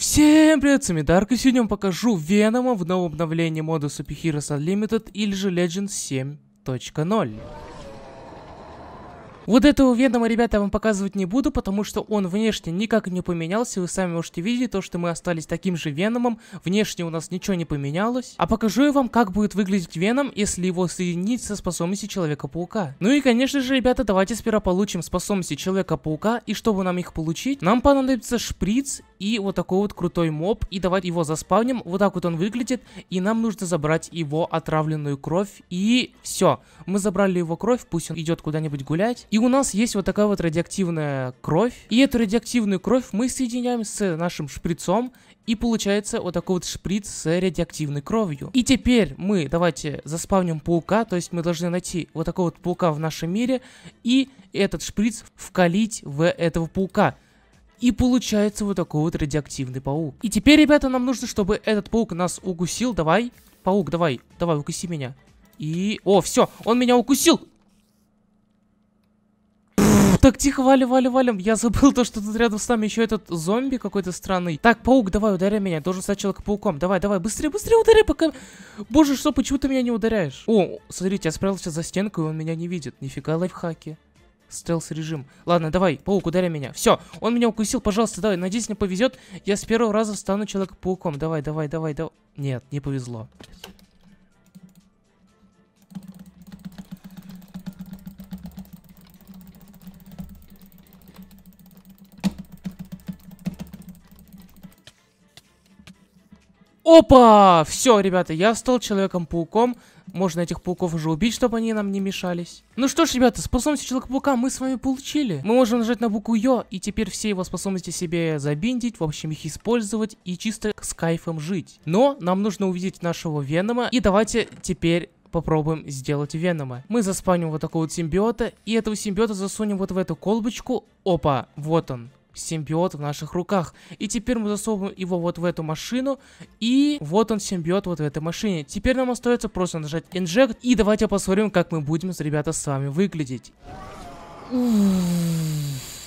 Всем привет, с вами Дарк, и сегодня я покажу Венома в новом обновлении мода Superheroes Unlimited или же Legends 7.0. Вот этого Венома, ребята, я вам показывать не буду, потому что он внешне никак не поменялся. Вы сами можете видеть то, что мы остались таким же Веномом. Внешне у нас ничего не поменялось. А покажу я вам, как будет выглядеть Веном, если его соединить со способностью Человека-паука. Ну и, конечно же, ребята, давайте сперва получим способности Человека-паука. И чтобы нам их получить, нам понадобится шприц и вот такой вот крутой моб. И давайте его заспавним. Вот так вот он выглядит. И нам нужно забрать его отравленную кровь. И все. Мы забрали его кровь, пусть он идет куда-нибудь гулять. И у нас есть вот такая вот радиоактивная кровь. И эту радиоактивную кровь мы соединяем с нашим шприцом. И получается вот такой вот шприц с радиоактивной кровью. И теперь мы, давайте, заспавним паука. То есть мы должны найти вот такого вот паука в нашем мире. И этот шприц вкалить в этого паука. И получается вот такой вот радиоактивный паук. И теперь, ребята, нам нужно, чтобы этот паук нас укусил. Давай, паук, давай, давай, укуси меня. И... О, все, он меня укусил так, тихо, валим, валим, валим. Я забыл то, что тут рядом с нами еще этот зомби какой-то странный. Так, паук, давай, ударяй меня. должен стать человек пауком Давай, давай, быстрее, быстрее ударяй, пока... Боже, что, почему ты меня не ударяешь? О, смотрите, я спрятался за стенку, и он меня не видит. Нифига лайфхаки. Стелс-режим. Ладно, давай, паук, ударь меня. Все, он меня укусил, пожалуйста, давай. Надеюсь, мне повезет. Я с первого раза стану человек-пауком. Давай, давай, давай, давай. Нет, не повезло. Опа! Все, ребята, я стал Человеком-пауком. Можно этих пауков уже убить, чтобы они нам не мешались. Ну что ж, ребята, способности Человека-паука мы с вами получили. Мы можем нажать на букву Ё, и теперь все его способности себе забиндить, в общем, их использовать и чисто с кайфом жить. Но нам нужно увидеть нашего Венома, и давайте теперь попробуем сделать Венома. Мы заспаним вот такого вот симбиота, и этого симбиота засунем вот в эту колбочку. Опа, вот он симбиот в наших руках. И теперь мы засовываем его вот в эту машину, и вот он симбиот вот в этой машине. Теперь нам остается просто нажать инжект, и давайте посмотрим, как мы будем, ребята, с вами выглядеть.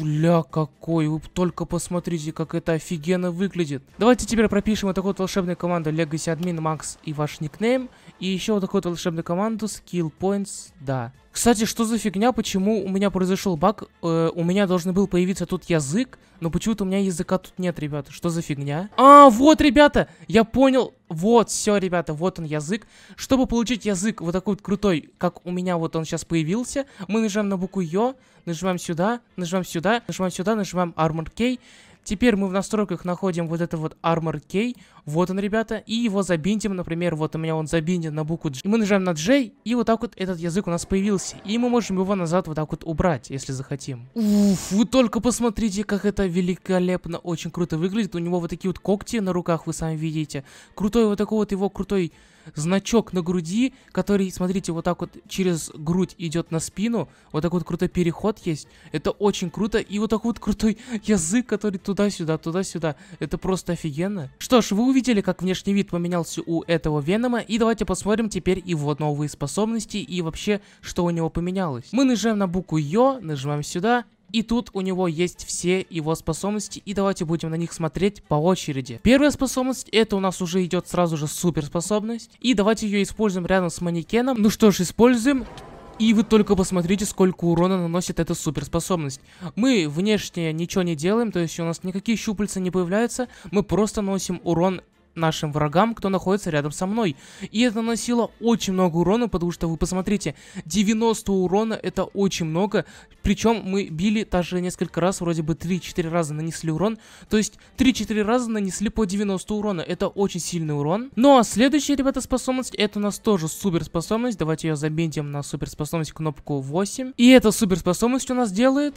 Ля какой, вы только посмотрите, как это офигенно выглядит. Давайте теперь пропишем вот такую вот волшебную команду Legacy Admin Max и ваш никнейм. И еще вот такую вот волшебную команду Skill Points, да. Кстати, что за фигня, почему у меня произошел баг? Э, у меня должен был появиться тут язык, но почему-то у меня языка тут нет, ребята. Что за фигня? А, вот, ребята, я понял. Вот, все, ребята, вот он язык. Чтобы получить язык вот такой вот крутой, как у меня вот он сейчас появился, мы нажимаем на букву Ё, нажимаем сюда, нажимаем сюда, нажимаем сюда, нажимаем Armor Key. Теперь мы в настройках находим вот это вот Armor Key. Вот он, ребята. И его забиндим, например, вот у меня он забинден на букву G. И мы нажимаем на J, и вот так вот этот язык у нас появился. И мы можем его назад вот так вот убрать, если захотим. Уф, вы только посмотрите, как это великолепно, очень круто выглядит. У него вот такие вот когти на руках, вы сами видите. Крутой вот такой вот его крутой значок на груди, который, смотрите, вот так вот через грудь идет на спину. Вот такой вот крутой переход есть. Это очень круто. И вот такой вот крутой язык, который туда-сюда, туда-сюда. Это просто офигенно. Что ж, вы увидели, как внешний вид поменялся у этого Венома, и давайте посмотрим теперь его новые способности и вообще, что у него поменялось. Мы нажимаем на букву Йо, нажимаем сюда, и тут у него есть все его способности, и давайте будем на них смотреть по очереди. Первая способность, это у нас уже идет сразу же суперспособность, и давайте ее используем рядом с манекеном. Ну что ж, используем... И вы только посмотрите, сколько урона наносит эта суперспособность. Мы внешне ничего не делаем, то есть у нас никакие щупальца не появляются, мы просто наносим урон нашим врагам, кто находится рядом со мной. И это наносило очень много урона, потому что вы посмотрите, 90 урона это очень много. Причем мы били даже несколько раз, вроде бы 3-4 раза нанесли урон. То есть 3-4 раза нанесли по 90 урона. Это очень сильный урон. Ну а следующая, ребята, способность, это у нас тоже суперспособность. Давайте ее заметим на суперспособность кнопку 8. И эта суперспособность у нас делает...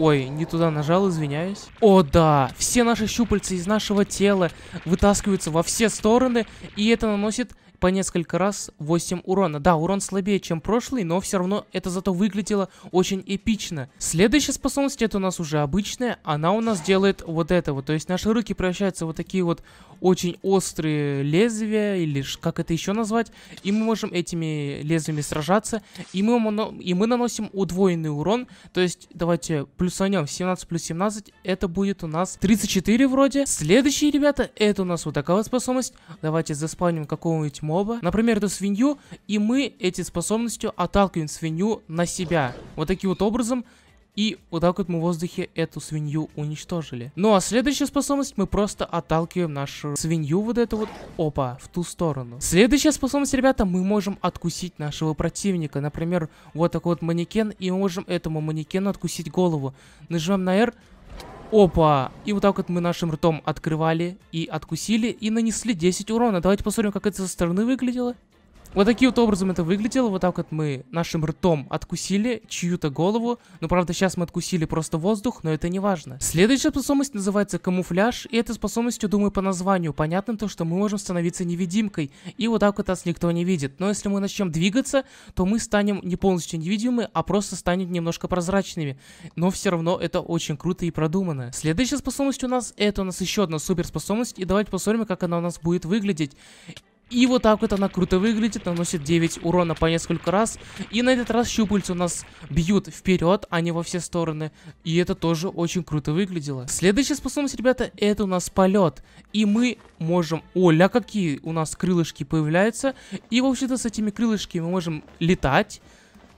Ой, не туда нажал, извиняюсь. О, да! Все наши щупальца из нашего тела вытаскиваются во все стороны, и это наносит по несколько раз 8 урона. Да, урон слабее, чем прошлый, но все равно это зато выглядело очень эпично. Следующая способность, это у нас уже обычная, она у нас делает вот это вот. То есть наши руки превращаются вот такие вот очень острые лезвия, или как это еще назвать, и мы можем этими лезвиями сражаться, и мы, и мы наносим удвоенный урон, то есть давайте плюсанем 17 плюс 17, это будет у нас 34 вроде. Следующие, ребята, это у нас вот такая вот способность, давайте заспавним какого-нибудь моба, например, эту свинью, и мы эти способностью отталкиваем свинью на себя. Вот таким вот образом и вот так вот мы в воздухе эту свинью уничтожили. Ну а следующая способность, мы просто отталкиваем нашу свинью вот эту вот, опа, в ту сторону. Следующая способность, ребята, мы можем откусить нашего противника. Например, вот такой вот манекен, и мы можем этому манекену откусить голову. Нажимаем на R, Опа! И вот так вот мы нашим ртом открывали и откусили, и нанесли 10 урона. Давайте посмотрим, как это со стороны выглядело. Вот таким вот образом это выглядело. Вот так вот мы нашим ртом откусили чью-то голову. Ну, правда, сейчас мы откусили просто воздух, но это не важно. Следующая способность называется камуфляж. И этой способностью, думаю, по названию понятно то, что мы можем становиться невидимкой. И вот так вот нас никто не видит. Но если мы начнем двигаться, то мы станем не полностью невидимы, а просто станем немножко прозрачными. Но все равно это очень круто и продумано. Следующая способность у нас, это у нас еще одна суперспособность. И давайте посмотрим, как она у нас будет выглядеть. И вот так вот она круто выглядит, наносит 9 урона по несколько раз. И на этот раз щупальцы у нас бьют вперед, а не во все стороны. И это тоже очень круто выглядело. Следующая способность, ребята, это у нас полет. И мы можем... Оля, какие у нас крылышки появляются. И, вообще-то, с этими крылышками мы можем летать.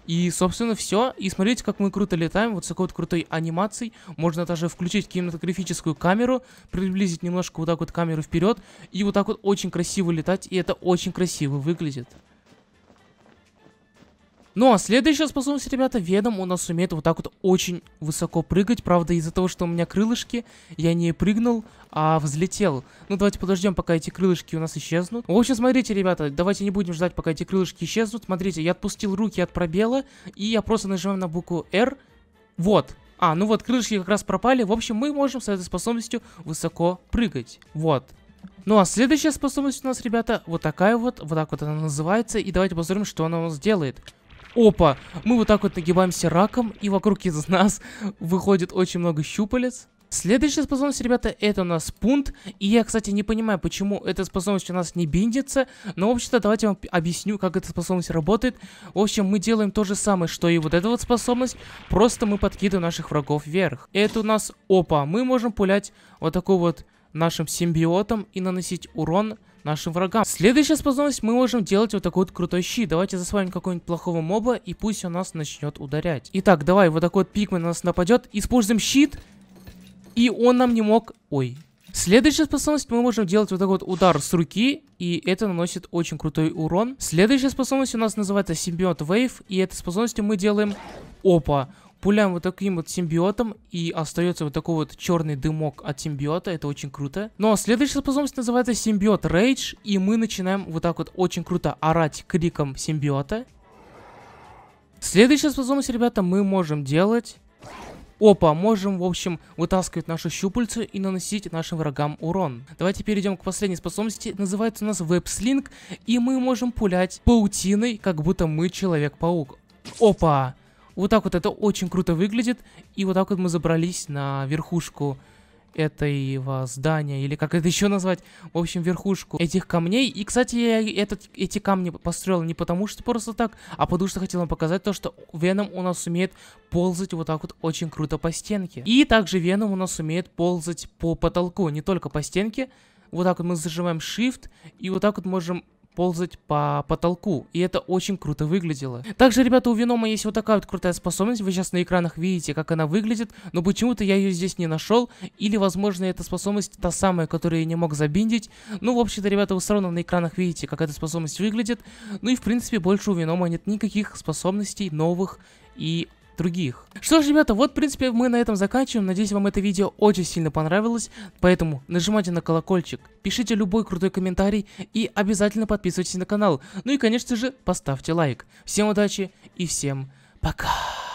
И, собственно, все. И смотрите, как мы круто летаем, вот с такой вот крутой анимацией. Можно даже включить кинематографическую камеру, приблизить немножко вот так вот камеру вперед, и вот так вот очень красиво летать, и это очень красиво выглядит. Ну а следующая способность, ребята, Веном у нас умеет вот так вот очень высоко прыгать. Правда, из-за того, что у меня крылышки, я не прыгнул, а взлетел. Ну давайте подождем, пока эти крылышки у нас исчезнут. В общем, смотрите, ребята, давайте не будем ждать, пока эти крылышки исчезнут. Смотрите, я отпустил руки от пробела, и я просто нажимаю на букву R. Вот, а, ну вот, крылышки как раз пропали. В общем, мы можем с этой способностью высоко прыгать. Вот. Ну а следующая способность у нас, ребята, вот такая вот. Вот так вот она называется. И давайте посмотрим, что она у нас делает. Опа, мы вот так вот нагибаемся раком, и вокруг из нас выходит очень много щупалец. Следующая способность, ребята, это у нас пунт. И я, кстати, не понимаю, почему эта способность у нас не биндится. Но, в общем то давайте вам объясню, как эта способность работает. В общем, мы делаем то же самое, что и вот эта вот способность. Просто мы подкидываем наших врагов вверх. Это у нас... Опа, мы можем пулять вот такой вот нашим симбиотам и наносить урон нашим врагам. Следующая способность мы можем делать вот такой вот крутой щит. Давайте засваем какого-нибудь плохого моба и пусть он нас начнет ударять. Итак, давай, вот такой вот пикмен на нас нападет. Используем щит. И он нам не мог... Ой. Следующая способность мы можем делать вот такой вот удар с руки, и это наносит очень крутой урон. Следующая способность у нас называется симбиот вейв, и этой способностью мы делаем... Опа! пуляем вот таким вот симбиотом, и остается вот такой вот черный дымок от симбиота, это очень круто. Но ну, а следующая способность называется симбиот rage и мы начинаем вот так вот очень круто орать криком симбиота. Следующая способность, ребята, мы можем делать... Опа, можем, в общем, вытаскивать нашу щупальцу и наносить нашим врагам урон. Давайте перейдем к последней способности. Называется у нас веб-слинг, и мы можем пулять паутиной, как будто мы Человек-паук. Опа! Вот так вот это очень круто выглядит. И вот так вот мы забрались на верхушку этого здания, или как это еще назвать, в общем, верхушку этих камней. И, кстати, я этот, эти камни построил не потому, что просто так, а потому что хотел вам показать то, что Веном у нас умеет ползать вот так вот очень круто по стенке. И также Веном у нас умеет ползать по потолку, не только по стенке. Вот так вот мы зажимаем Shift, и вот так вот можем ползать по потолку, и это очень круто выглядело. Также, ребята, у Венома есть вот такая вот крутая способность, вы сейчас на экранах видите, как она выглядит, но почему-то я ее здесь не нашел, или, возможно, эта способность та самая, которую я не мог забиндить. Ну, в общем то ребята, вы все равно на экранах видите, как эта способность выглядит, ну и, в принципе, больше у Венома нет никаких способностей новых и других. Что ж, ребята, вот, в принципе, мы на этом заканчиваем. Надеюсь, вам это видео очень сильно понравилось. Поэтому нажимайте на колокольчик, пишите любой крутой комментарий и обязательно подписывайтесь на канал. Ну и, конечно же, поставьте лайк. Всем удачи и всем пока!